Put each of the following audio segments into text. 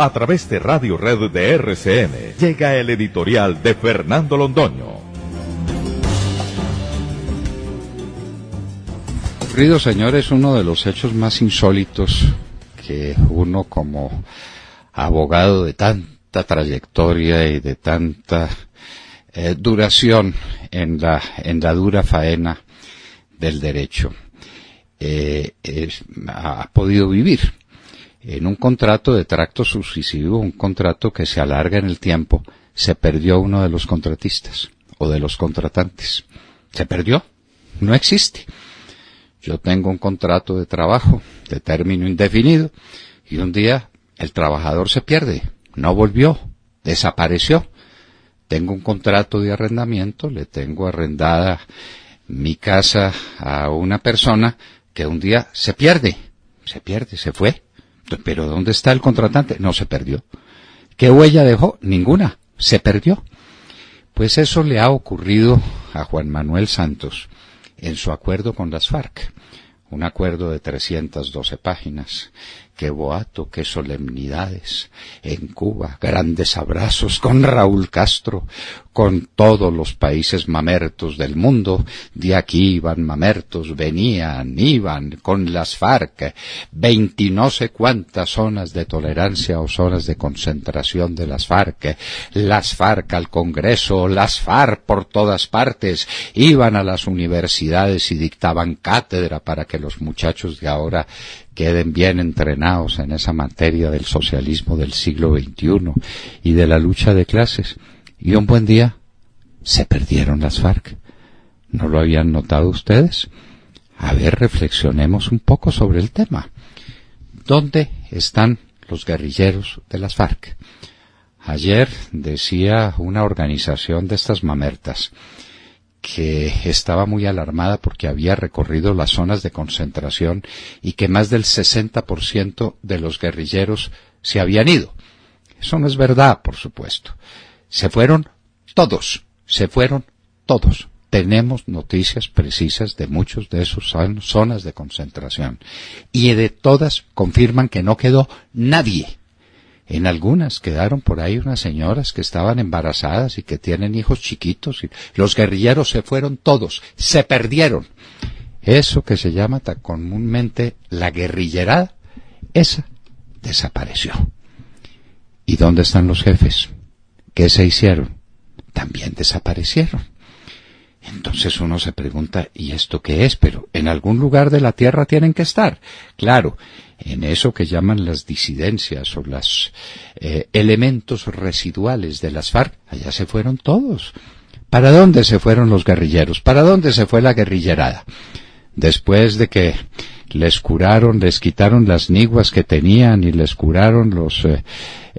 a través de Radio Red de RCN, llega el editorial de Fernando Londoño. Rido, señor, es uno de los hechos más insólitos que uno como abogado de tanta trayectoria y de tanta eh, duración en la, en la dura faena del derecho eh, ha podido vivir en un contrato de tracto sucesivo, un contrato que se alarga en el tiempo, se perdió uno de los contratistas o de los contratantes. Se perdió. No existe. Yo tengo un contrato de trabajo de término indefinido y un día el trabajador se pierde, no volvió, desapareció. Tengo un contrato de arrendamiento, le tengo arrendada mi casa a una persona que un día se pierde, se pierde, se fue. Pero ¿dónde está el contratante? No se perdió. ¿Qué huella dejó? Ninguna. Se perdió. Pues eso le ha ocurrido a Juan Manuel Santos en su acuerdo con las FARC. Un acuerdo de 312 páginas qué boato, qué solemnidades. En Cuba, grandes abrazos con Raúl Castro, con todos los países mamertos del mundo. De aquí iban mamertos, venían, iban con las FARC, veinti no sé cuántas zonas de tolerancia o zonas de concentración de las FARC, las FARC al Congreso, las FARC por todas partes, iban a las universidades y dictaban cátedra para que los muchachos de ahora queden bien entrenados en esa materia del socialismo del siglo XXI y de la lucha de clases. Y un buen día se perdieron las FARC. ¿No lo habían notado ustedes? A ver, reflexionemos un poco sobre el tema. ¿Dónde están los guerrilleros de las FARC? Ayer decía una organización de estas mamertas, que estaba muy alarmada porque había recorrido las zonas de concentración y que más del 60% de los guerrilleros se habían ido. Eso no es verdad, por supuesto. Se fueron todos, se fueron todos. Tenemos noticias precisas de muchos de esas zonas de concentración y de todas confirman que no quedó nadie en algunas quedaron por ahí unas señoras que estaban embarazadas y que tienen hijos chiquitos. Y los guerrilleros se fueron todos, se perdieron. Eso que se llama tan comúnmente la guerrillerada, esa desapareció. ¿Y dónde están los jefes? ¿Qué se hicieron? También desaparecieron. Entonces uno se pregunta, ¿y esto qué es? Pero en algún lugar de la Tierra tienen que estar. Claro, en eso que llaman las disidencias o los eh, elementos residuales de las FARC, allá se fueron todos. ¿Para dónde se fueron los guerrilleros? ¿Para dónde se fue la guerrillerada? Después de que les curaron, les quitaron las niguas que tenían y les curaron los eh,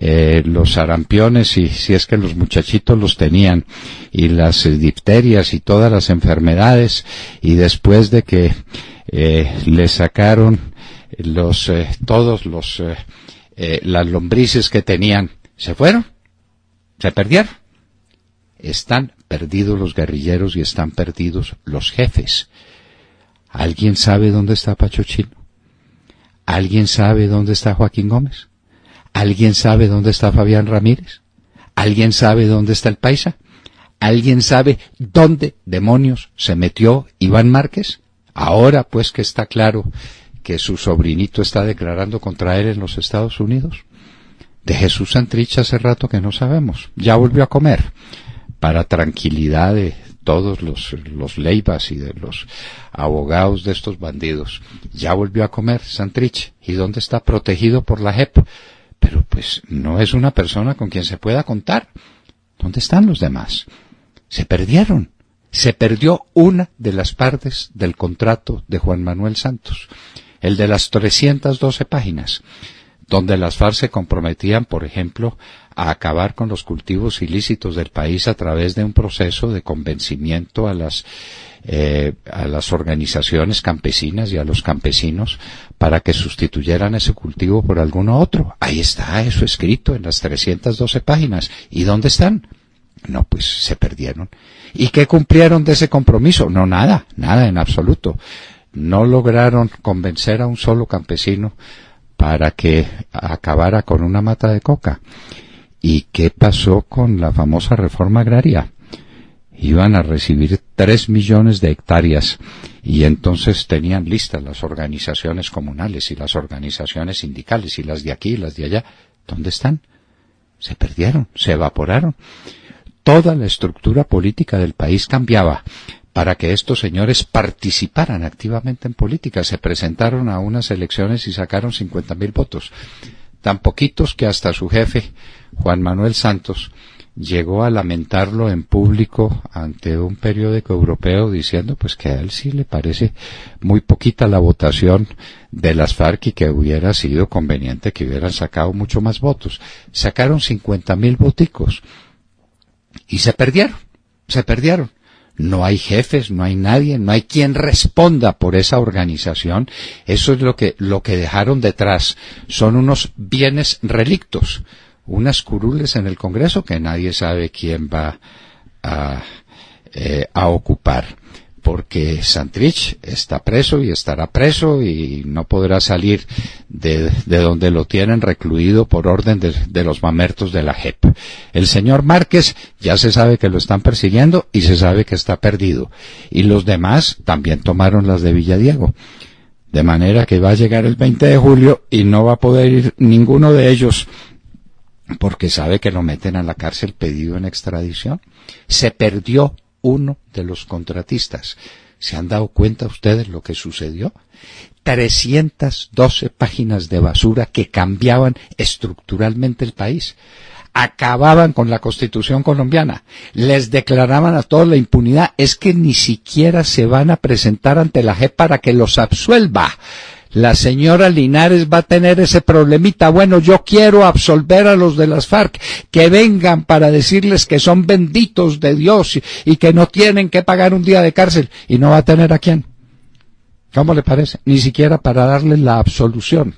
eh, los sarampiones, y si es que los muchachitos los tenían, y las difterias y todas las enfermedades, y después de que eh, le sacaron los, eh, todos los, las lombrices que tenían, se fueron, se perdieron. Están perdidos los guerrilleros y están perdidos los jefes. ¿Alguien sabe dónde está Pacho ¿Alguien sabe dónde está Joaquín Gómez? ¿Alguien sabe dónde está Fabián Ramírez? ¿Alguien sabe dónde está el Paisa? ¿Alguien sabe dónde demonios se metió Iván Márquez? Ahora pues que está claro que su sobrinito está declarando contra él en los Estados Unidos. De Jesús Santrich hace rato que no sabemos. Ya volvió a comer. Para tranquilidad de todos los, Leivas y de los abogados de estos bandidos. Ya volvió a comer Santrich. ¿Y dónde está protegido por la JEP? pero pues no es una persona con quien se pueda contar. ¿Dónde están los demás? Se perdieron. Se perdió una de las partes del contrato de Juan Manuel Santos, el de las 312 páginas donde las FARC se comprometían, por ejemplo, a acabar con los cultivos ilícitos del país a través de un proceso de convencimiento a las, eh, organizaciones campesinas y a los campesinos para que sustituyeran ese cultivo por alguno otro. Ahí está eso escrito en las 312 páginas. ¿Y dónde están? No, pues se perdieron. ¿Y qué cumplieron de ese compromiso? No, nada, nada en absoluto. No lograron convencer a un solo campesino para que acabara con una mata de coca. ¿Y qué pasó con la famosa reforma agraria? Iban a recibir 3 millones de hectáreas y entonces tenían listas las organizaciones comunales y las organizaciones sindicales y las de aquí y las de allá. ¿Dónde están? Se perdieron, se evaporaron toda la estructura política del país cambiaba para que estos señores participaran activamente en política. Se presentaron a unas elecciones y sacaron 50.000 votos. Tan poquitos que hasta su jefe, Juan Manuel Santos, llegó a lamentarlo en público ante un periódico europeo diciendo pues que a él sí le parece muy poquita la votación de las FARC y que hubiera sido conveniente que hubieran sacado mucho más votos. Sacaron 50.000 mil y se perdieron, se perdieron no hay jefes, no hay nadie, no hay quien responda por esa organización. Eso es lo que, lo que dejaron detrás. Son unos bienes relictos, unas curules en el Congreso que nadie sabe quién va a eh, ocupar porque Santrich está preso y estará preso y no podrá salir de, donde lo tienen recluido por orden de, de, los mamertos de la JEP. El señor Márquez ya se sabe que lo están persiguiendo y se sabe que está perdido. Y los demás también tomaron las de Villadiego. De manera que va a llegar el 20 de julio y no va a poder ir ninguno de ellos porque sabe que lo meten a la cárcel pedido en extradición. Se perdió uno de los contratistas. ¿Se han dado cuenta ustedes lo que sucedió? 312 páginas de basura que cambiaban estructuralmente el país. Acababan con la constitución colombiana. Les declaraban a todos la impunidad. Es que ni siquiera se van a presentar ante la JEP para que los absuelva la señora Linares va a tener ese problemita. Bueno, yo quiero absolver a los de las FARC, que vengan para decirles que son benditos de Dios y, que no tienen que pagar un día de cárcel y no va a tener a quién. ¿Cómo le parece? Ni siquiera para darles la absolución.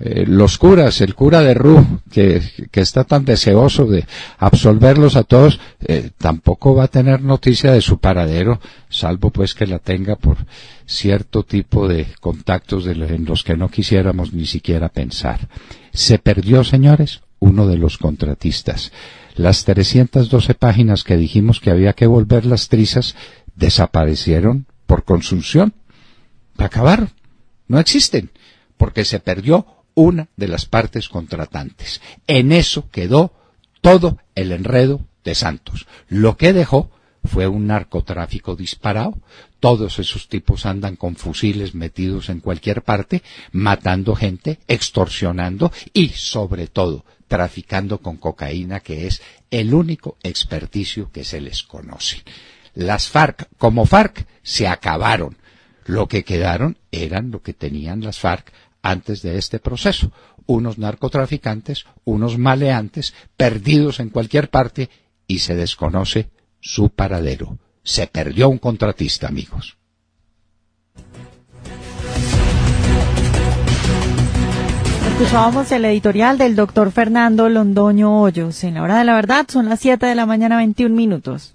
Eh, los curas, el cura de Ruh, que, está tan deseoso de absolverlos a todos, eh, tampoco va a tener noticia de su paradero, salvo pues que la tenga por cierto tipo de contactos en los que no quisiéramos ni siquiera pensar. Se perdió, señores, uno de los contratistas. Las 312 páginas que dijimos que había que volver las trizas desaparecieron por consunción. acabar, No existen. Porque se perdió una de las partes contratantes. En eso quedó todo el enredo de Santos. Lo que dejó fue un narcotráfico disparado. Todos esos tipos andan con fusiles metidos en cualquier parte, matando gente, extorsionando y, sobre todo, traficando con cocaína, que es el único experticio que se les conoce. Las FARC, como FARC, se acabaron. Lo que quedaron eran lo que tenían las FARC antes de este proceso. Unos narcotraficantes, unos maleantes, perdidos en cualquier parte y se desconoce su paradero. Se perdió un contratista, amigos. Escuchábamos el editorial del doctor Fernando Londoño Hoyos. En la hora de la verdad son las 7 de la mañana 21 minutos.